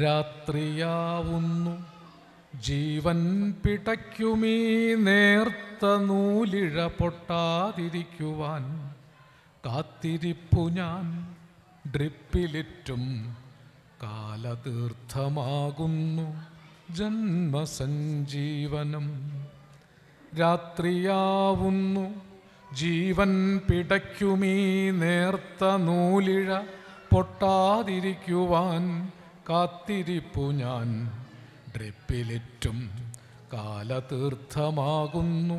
രാത്രിയാവുന്നു ജീവൻ പിടയ്ക്കുമീ നേർത്ത നൂലിഴ പൊട്ടാതിരിക്കുവാൻ കാത്തിരിപ്പു ഞാൻ ഡ്രിപ്പിലിറ്റും കാലതീർത്ഥമാകുന്നു ജന്മസഞ്ജീവനം രാത്രിയാവുന്നു ജീവൻ പിടയ്ക്കുമീ നേർത്ത നൂലിഴ പൊട്ടാതിരിക്കുവാൻ കാത്തിരിപ്പു ഞാൻ ഡ്രിപ്പിലിറ്റും കാലതീർത്ഥമാകുന്നു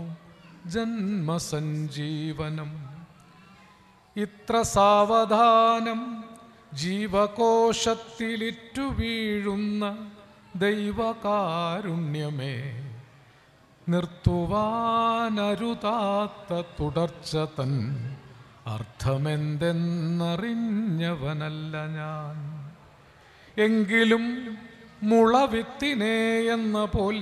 ജന്മസഞ്ജീവനം ഇത്ര സാവധാനം ജീവകോശത്തിലിറ്റു വീഴുന്ന ദൈവകാരുണ്യമേ നിർത്തുവാനരുതാത്ത തുടർച്ച തൻ അർത്ഥമെന്തെന്നറിഞ്ഞവനല്ല ഞാൻ എങ്കിലും മുള വിത്തിനെ എന്ന പോൽ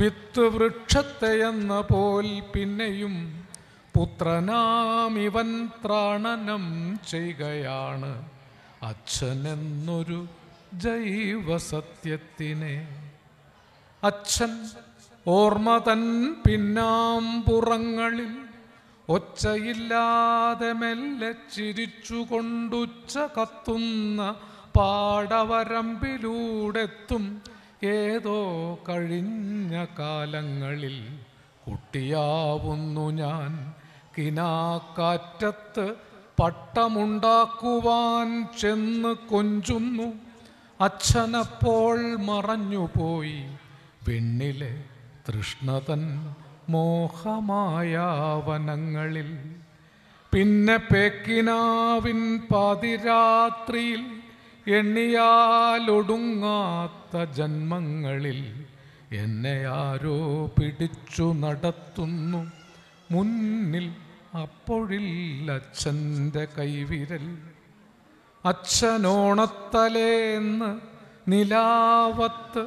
വിത്ത് വൃക്ഷത്തെ എന്ന പോൽ പിന്നെയും പുത്രനാമിവൻ ത്രാണനം ചെയ്യുകയാണ് അച്ഛനെന്നൊരു ജൈവസത്യത്തിനെ അച്ഛൻ ഓർമ്മ തൻ പിന്നാമ്പുറങ്ങളിൽ ഒച്ചയില്ലാതെ മെല്ലെ ചിരിച്ചുകൊണ്ടുച്ച കത്തുന്ന പാടവരമ്പിലൂടെത്തും ഏതോ കഴിഞ്ഞ കാലങ്ങളിൽ കുട്ടിയാവുന്നു ഞാൻ കിനാക്കാറ്റത്ത് പട്ടമുണ്ടാക്കുവാൻ ചെന്ന് കൊഞ്ചുന്നു അച്ഛനപ്പോൾ മറഞ്ഞുപോയി പെണ്ണിലെ തൃഷ്ണതൻ മോഹമായ വനങ്ങളിൽ പിന്നെ പേക്കിനാവിൻ പാതിരാത്രിയിൽ എണ്ണിയാലൊടുങ്ങാത്ത ജന്മങ്ങളിൽ എന്നെ ആരോ പിടിച്ചു നടത്തുന്നു മുന്നിൽ അപ്പോഴില്ല അച്ഛൻ്റെ കൈവിരൽ അച്ഛനോണത്തലേന്ന് നിലാവത്ത്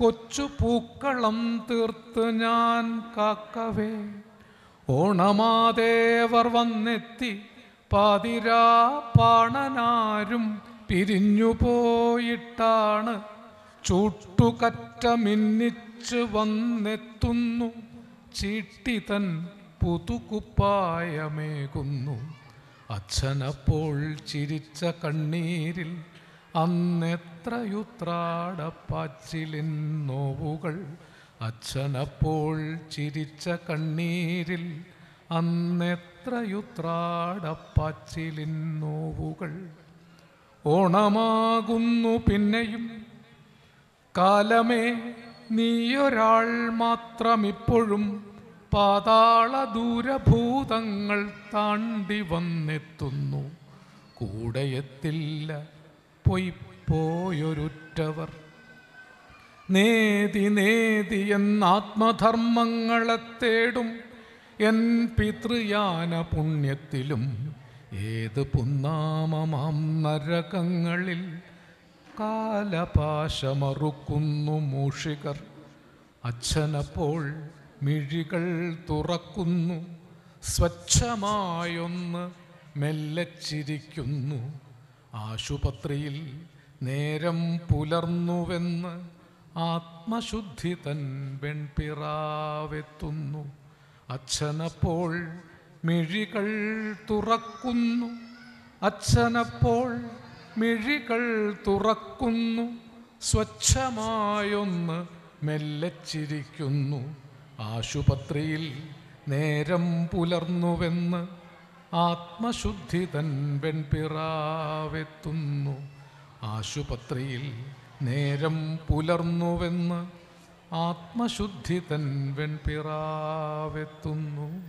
കൊച്ചു പൂക്കളം തീർത്ത് ഞാൻ കാക്കവേ ഓണമാദേവർ വന്നെത്തി പാതിരാ പാണനാരും പിരിഞ്ഞു പോയിട്ടാണ് ചൂട്ടുകറ്റ മിന്നിച്ച് വന്നെത്തുന്നു ചീട്ടിതൻ പുതുകുപ്പായമേകുന്നു അച്ഛനപ്പോൾ ചിരിച്ച കണ്ണീരിൽ അന്നെത്രയുത്രാടപ്പാച്ചിലിൻ നോവുകൾ അച്ഛനപ്പോൾ ചിരിച്ച കണ്ണീരിൽ അന്നെത്രയുത്രാടപ്പാച്ചിലിൻ നോവുകൾ ഓണമാകുന്നു പിന്നെയും കാലമേ നീയൊരാൾ മാത്രമിപ്പോഴും പാതാള ദൂരഭൂതങ്ങൾ താണ്ടി വന്നെത്തുന്നു കൂടെയെത്തില്ല പോയൊരുറ്റവർ നേതി നേതി എന്നാത്മധർമ്മങ്ങളെ തേടും എൻ പിതൃയാന പുണ്യത്തിലും ഏത് പുന്നാമമാം നരകങ്ങളിൽ കാലപാശമറുക്കുന്നു മൂഷികർ അച്ഛനപ്പോൾ മിഴികൾ തുറക്കുന്നു സ്വച്ഛമായൊന്ന് മെല്ലച്ചിരിക്കുന്നു ആശുപത്രിയിൽ നേരം പുലർന്നുവെന്ന് ആത്മശുദ്ധി തൻ പെൺപിറാവെത്തുന്നു അച്ഛനപ്പോൾ മിഴികൾ തുറക്കുന്നു അച്ഛനപ്പോൾ മിഴികൾ തുറക്കുന്നു സ്വച്ഛമായൊന്ന് മെല്ലച്ചിരിക്കുന്നു ആശുപത്രിയിൽ നേരം പുലർന്നുവെന്ന് ആത്മശുദ്ധി തൻ പെൺപിറാവെത്തുന്നു ആശുപത്രിയിൽ നേരം പുലർന്നുവെന്ന് ആത്മശുദ്ധി തൻ പെൺപിറാവെത്തുന്നു